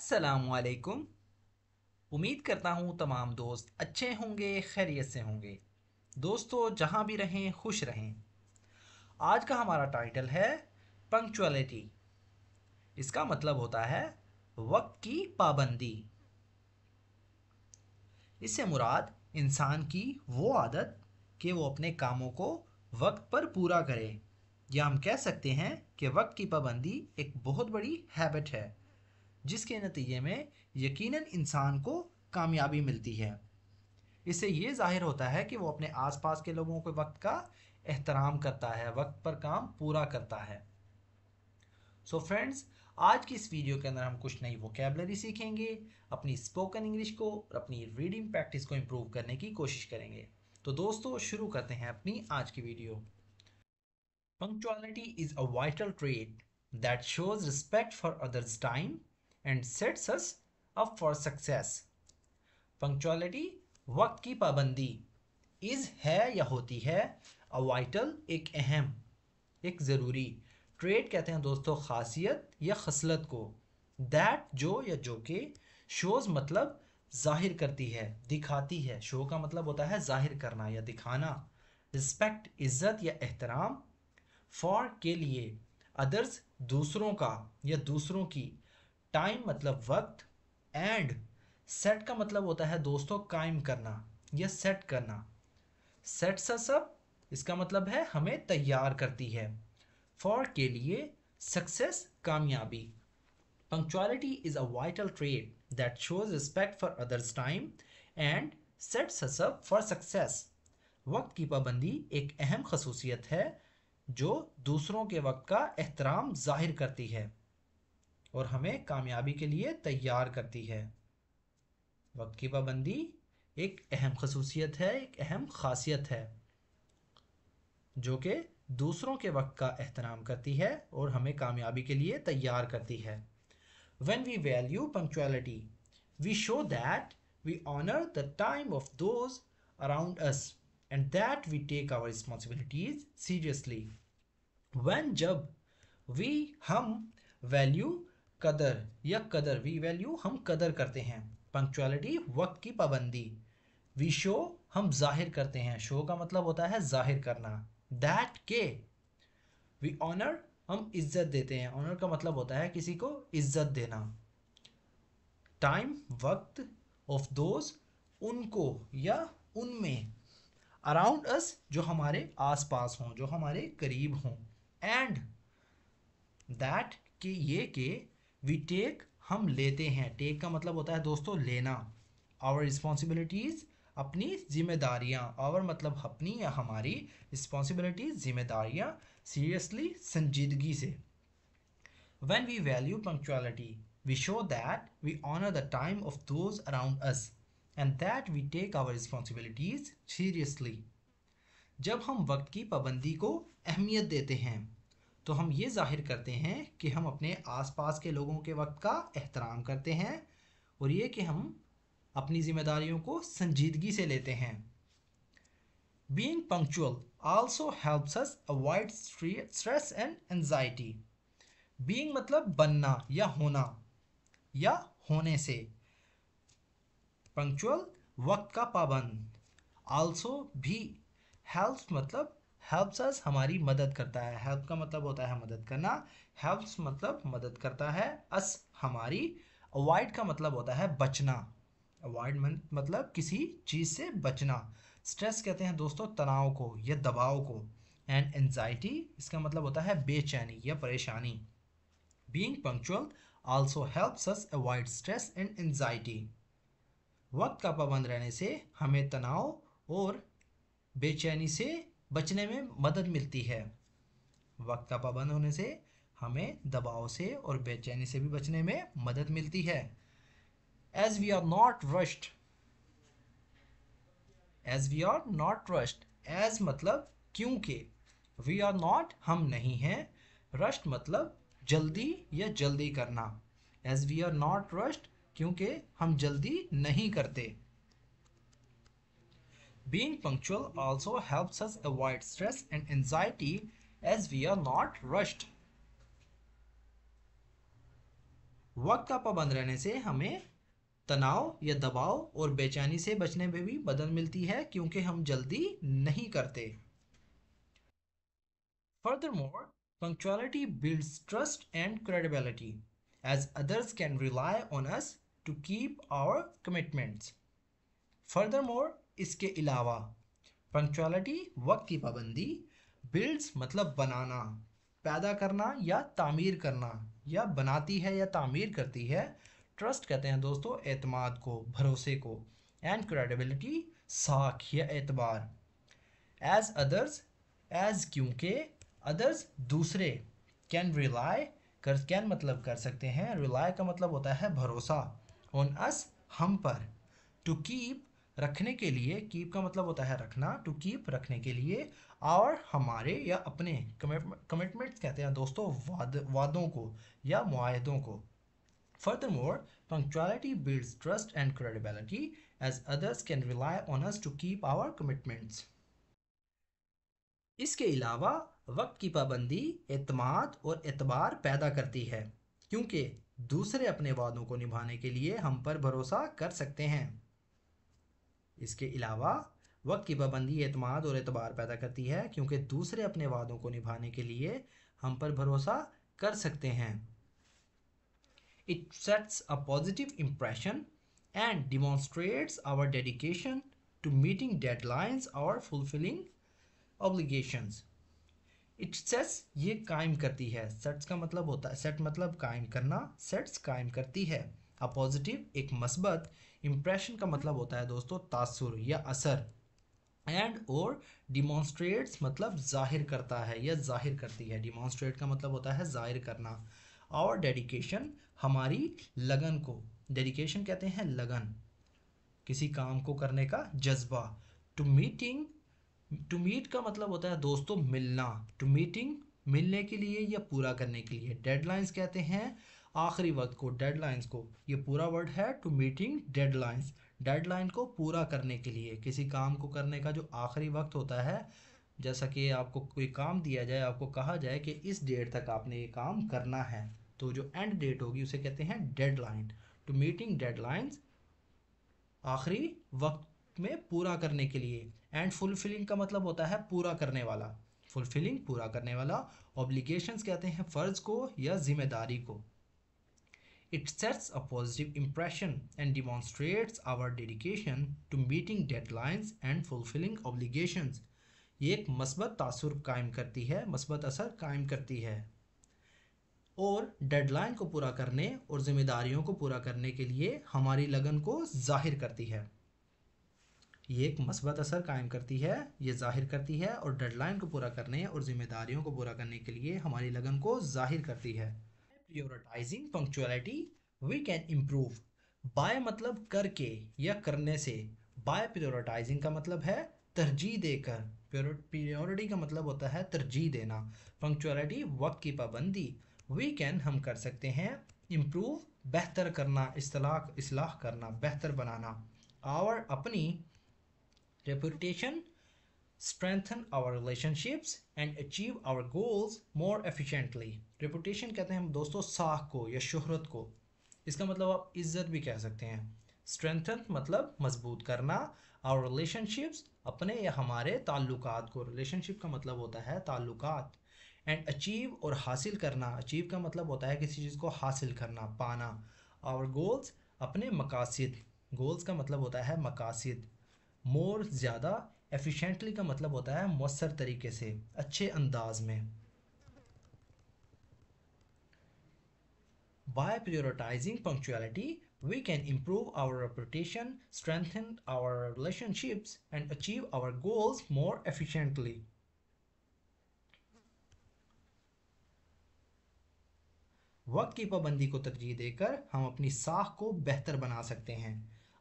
असलकुम उम्मीद करता हूँ तमाम दोस्त अच्छे होंगे खैरियत से होंगे दोस्तों जहाँ भी रहें खुश रहें आज का हमारा टाइटल है पंक्चुअलिटी इसका मतलब होता है वक्त की पाबंदी इससे मुराद इंसान की वो आदत कि वो अपने कामों को वक्त पर पूरा करे या हम कह सकते हैं कि वक्त की पाबंदी एक बहुत बड़ी हैबिट है जिसके नतीजे में यकीनन इंसान को कामयाबी मिलती है इससे ये जाहिर होता है कि वो अपने आसपास के लोगों के वक्त का एहतराम करता है वक्त पर काम पूरा करता है सो so फ्रेंड्स आज की इस वीडियो के अंदर हम कुछ नई वोकेबलरी सीखेंगे अपनी स्पोकन इंग्लिश को और अपनी रीडिंग प्रैक्टिस को इम्प्रूव करने की कोशिश करेंगे तो दोस्तों शुरू करते हैं अपनी आज की video punctuality is a vital trait that shows respect for others time and sets us up for success punctuality वक्त की पाबंदी इज़ है या होती है अ वाइटल एक अहम एक ज़रूरी ट्रेड कहते हैं दोस्तों खासियत या खसलत को दैट जो या जो के शोज़ मतलब जाहिर करती है दिखाती है शो का मतलब होता है जाहिर करना या दिखाना रिस्पेक्ट इज़्ज़त या एहतराम फॉर के लिए अदर्स दूसरों का या दूसरों की टाइम मतलब वक्त एंड सेट का मतलब होता है दोस्तों कायम करना या सेट करना सेट सा सब इसका मतलब है हमें तैयार करती है फॉर के लिए सक्सेस कामयाबी punctuality is a vital trait that shows respect for others time and set us for success वक्त की पाबंदी एक अहम खसूसियत है जो दूसरों के वक्त का एहतराम जाहिर करती है और हमें कामयाबी के लिए तैयार करती है वक्त की पाबंदी एक अहम खसूसियत है एक अहम खासियत है जो कि दूसरों के वक्त का एहतराम करती है और हमें कामयाबी के लिए तैयार करती है when we value punctuality we show that we honour the time of those around us and that we take our responsibilities seriously when जब वी हम वैल्यू कदर या कदर वी वैल्यू हम कदर करते हैं पंक्चुअलिटी वक्त की पाबंदी वी शो हम जाहिर करते हैं शो का मतलब होता है जाहिर करना दैट के वी ऑनर हम इज्जत देते हैं ऑनर का मतलब होता है किसी को इज्जत देना टाइम वक्त ऑफ दोज उनको या उनमें अराउंड अस जो हमारे आस पास हों जो हमारे करीब हों एंड दैट के ये के वी टेक हम लेते हैं टेक का मतलब होता है दोस्तों लेना आवर रिस्पॉन्सिबिलिटीज़ अपनी जिम्मेदारियाँ आवर मतलब अपनी या हमारी रिस्पॉन्सिबिलिटीज जिम्मेदारियाँ सीरियसली संजीदगी से when we value punctuality we show that we honour the time of those around us and that we take our responsibilities seriously जब हम वक्त की पाबंदी को अहमियत देते हैं तो हम ये जाहिर करते हैं कि हम अपने आसपास के लोगों के वक्त का एहतराम करते हैं और ये कि हम अपनी जिम्मेदारियों को संजीदगी से लेते हैं being punctual also helps us avoid stress and anxiety being मतलब बनना या होना या होने से पंक्चुअल वक्त का पाबंद आल्सो भी हेल्प मतलब हेल्प्स अस हमारी मदद करता है हेल्प का मतलब होता है मदद करना हेल्प्स मतलब मदद करता है अस हमारी अवॉइड का मतलब होता है बचना अवॉइड मतलब किसी चीज़ से बचना स्ट्रेस कहते हैं दोस्तों तनाव को या दबाव को एंड एनजाइटी इसका मतलब होता है बेचैनी या परेशानी being punctual also helps us avoid stress and anxiety वक्त का पाबंद रहने से हमें तनाव और बेचैनी से बचने में मदद मिलती है वक्त का पाबंद होने से हमें दबाव से और बेचैनी से भी बचने में मदद मिलती है as we are not rushed as we are not rushed as मतलब क्योंकि वी आर नॉट हम नहीं हैं रश्ड मतलब जल्दी या जल्दी करना as we are not rushed क्योंकि हम जल्दी नहीं करते Being punctual also helps us avoid stress and anxiety as we are not rushed. वक्त का पाबंद रहने से हमें तनाव या दबाव और बेचैनी से बचने में भी मदद मिलती है क्योंकि हम जल्दी नहीं करते furthermore punctuality builds trust and credibility as others can rely on us to keep our commitments furthermore इसके अलावा पंक्चुअलिटी वक्त की पाबंदी बिल्ड्स मतलब बनाना पैदा करना या तामीर करना या बनाती है या तामीर करती है ट्रस्ट कहते हैं दोस्तों एतमाद को भरोसे को एंड क्रेडिबिलिटी साख या एतबार एज अदर्स एज क्योंकि अदर्स दूसरे कैन रिलाई कर कैन मतलब कर सकते हैं रिलाई का मतलब होता है भरोसा ऑन अस हम पर टू कीप रखने के लिए कीप का मतलब होता है रखना टू कीप रखने के लिए और हमारे या अपने कमिटमेंट्स कहते हैं दोस्तों वाद वादों को या माहदों को more punctuality builds trust and credibility as others can rely on us to keep our commitments इसके अलावा वक्त की पाबंदी एतमाद और एतबार पैदा करती है क्योंकि दूसरे अपने वादों को निभाने के लिए हम पर भरोसा कर सकते हैं इसके अलावा वक्त की पाबंदी अतमाद और एतबार पैदा करती है क्योंकि दूसरे अपने वादों को निभाने के लिए हम पर भरोसा कर सकते हैं it sets a positive impression and demonstrates our dedication to meeting deadlines और फुलफिलिंग ऑब्लिगेशंस इट सेट्स ये कायम करती है सेट्स का मतलब होता है सेट मतलब कायम करना सेट्स कायम करती है अ पॉजिटिव एक मस्बत इम्प्रेशन का मतलब होता है दोस्तों तासुर या असर एंड और डिमॉन्स्ट्रेट्स मतलब जाहिर करता है या जाहिर करती है डिमॉन्स्ट्रेट का मतलब होता है जाहिर करना और डेडिकेशन हमारी लगन को डेडिकेशन कहते हैं लगन किसी काम को करने का जज्बा टू मीटिंग टू मीट का मतलब होता है दोस्तों मिलना टू मीटिंग मिलने के लिए या पूरा करने के लिए डेडलाइंस कहते हैं आखिरी वक्त को डेडलाइंस को ये पूरा वर्ड है टू मीटिंग डेडलाइंस डेडलाइन को पूरा करने के लिए किसी काम को करने का जो आखिरी वक्त होता है जैसा कि आपको कोई काम दिया जाए आपको कहा जाए कि इस डेट तक आपने ये काम करना है तो जो एंड डेट होगी उसे कहते हैं डेडलाइन टू मीटिंग डेडलाइंस आखिरी वक्त में पूरा करने के लिए एंड फुलफिलिंग का मतलब होता है पूरा करने वाला फुलफिलिंग पूरा करने वाला ऑब्लिगेशंस कहते हैं फ़र्ज़ को या ज़िम्मेदारी को It sets a positive impression and demonstrates our dedication to meeting deadlines and fulfilling obligations. ये एक मस्बत तासुर कायम करती है मस्बत असर कायम करती है और डेडलाइन को पूरा करने और ज़िम्मेदारियों को पूरा करने के लिए हमारी लगन को जाहिर करती है ये एक मस्बत असर कायम करती है ये जाहिर करती है और डेडलाइन को पूरा करने और ज़िम्मेदारियों को पूरा करने के लिए हमारी लगन को जाहिर करती है prioritizing punctuality we can improve by मतलब करके या करने से बाय prioritizing का मतलब है तरजीह देकर प्रियोरिटी का मतलब होता है तरजीह देना पंक्चुअलिटी वक्त की पाबंदी वी कैन हम कर सकते हैं इम्प्रूव बेहतर करना इसलाह इसलाह करना बेहतर बनाना और अपनी reputation strengthen our relationships and achieve our goals more efficiently reputation कहते हैं हम दोस्तों साख को या शोहरत को इसका मतलब आप इज्जत भी कह सकते हैं स्ट्रेंथन मतलब मजबूत करना और रिलेशनशिप्स अपने या हमारे ताल्लुक को रिलेशनशिप का मतलब होता है ताल्लुक एंड अचीव और हासिल करना अचीव का मतलब होता है किसी चीज़ को हासिल करना पाना और गोल्स अपने मकासद गोल्स का मतलब होता है मकासद मोर ज़्यादा एफिशिएंटली का मतलब होता है मौसर तरीके से अच्छे अंदाज में by prioritising punctuality we can improve our reputation strengthen our relationships and achieve our goals more efficiently वक्त की पाबंदी को तरजीह देकर हम अपनी साख को बेहतर बना सकते हैं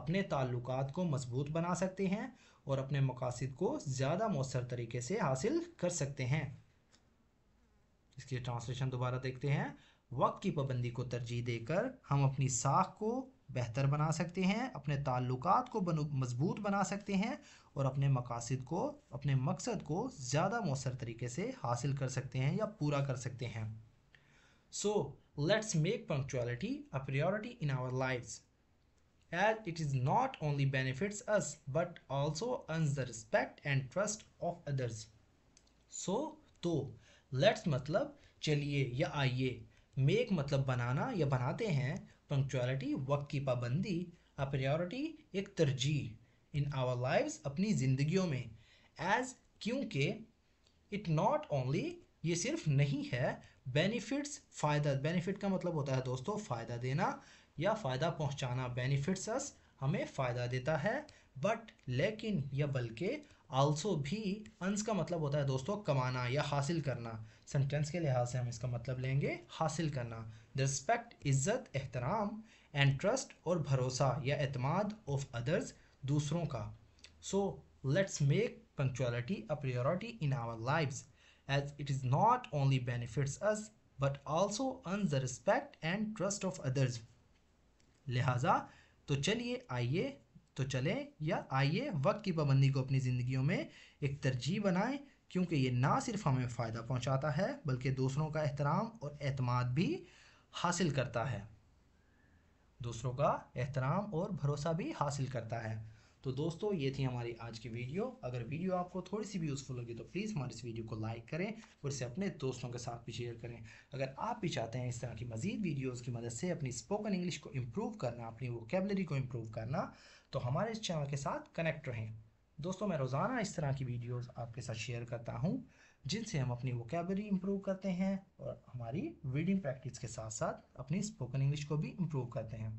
अपने ताल्लुकात को मजबूत बना सकते हैं और अपने मकासद को ज़्यादा मौसर तरीके से हासिल कर सकते हैं इसकी ट्रांसलेशन दोबारा देखते हैं वक्त की पाबंदी को तरजीह देकर हम अपनी साख को बेहतर बना सकते हैं अपने ताल्लुक को मजबूत बना सकते हैं और अपने मकासद को अपने मकसद को ज़्यादा मौसर तरीके से हासिल कर सकते हैं या पूरा कर सकते हैं so let's make punctuality a priority in our lives as it is not only benefits us but also earns the respect and trust of others so so, तो लेट्स मतलब चलिए या आइए मेक मतलब बनाना या बनाते हैं पंक्चुअलिटी वक्त की पाबंदी अ प्रायोरिटी एक तरजीह इन आवर लाइव्स अपनी ज़िंदगियों में एज क्योंकि इट नॉट ओनली ये सिर्फ नहीं है बेनिफिट्स फ़ायदा बेनिफिट का मतलब होता है दोस्तों फ़ायदा देना या फ़ायदा पहुंचाना बेनिफिट्स हमें फ़ायदा देता है बट लेकिन या बल्कि आल्सो भी अंस का मतलब होता है दोस्तों कमाना या हासिल करना सेंटेंस के लिहाज से हम इसका मतलब लेंगे हासिल करना द रिस्पेक्ट इज़्ज़त एहतराम एंड ट्रस्ट और भरोसा या अतमाद ऑफ अदर्स दूसरों का so let's make punctuality a priority in our life as it is not only benefits us but also earns the respect and trust of others लिहाजा तो चलिए आइए तो चलें या आइए वक्त की पाबंदी को अपनी ज़िंदगियों में एक तरजीह बनाएं क्योंकि ये ना सिर्फ हमें फ़ायदा पहुंचाता है बल्कि दूसरों का एहतराम और अतमाद भी हासिल करता है दूसरों का एहतराम और भरोसा भी हासिल करता है तो दोस्तों ये थी हमारी आज की वीडियो अगर वीडियो आपको थोड़ी सी भी यूज़फुल लगी तो प्लीज़ हमारे इस वीडियो को लाइक करें और इसे अपने दोस्तों के साथ भी शेयर करें अगर आप भी चाहते हैं इस तरह की मजीद वीडियोज़ की मदद से अपनी स्पोकन इंग्लिश को इम्प्रूव करना अपनी वोकेबलरी को इम्प्रूव करना तो हमारे इस चैनल के साथ कनेक्ट रहें दोस्तों मैं रोज़ाना इस तरह की वीडियोस आपके साथ शेयर करता हूँ जिनसे हम अपनी वोकेबलरी इम्प्रूव करते हैं और हमारी रीडिंग प्रैक्टिस के साथ साथ अपनी स्पोकन इंग्लिश को भी इम्प्रूव करते हैं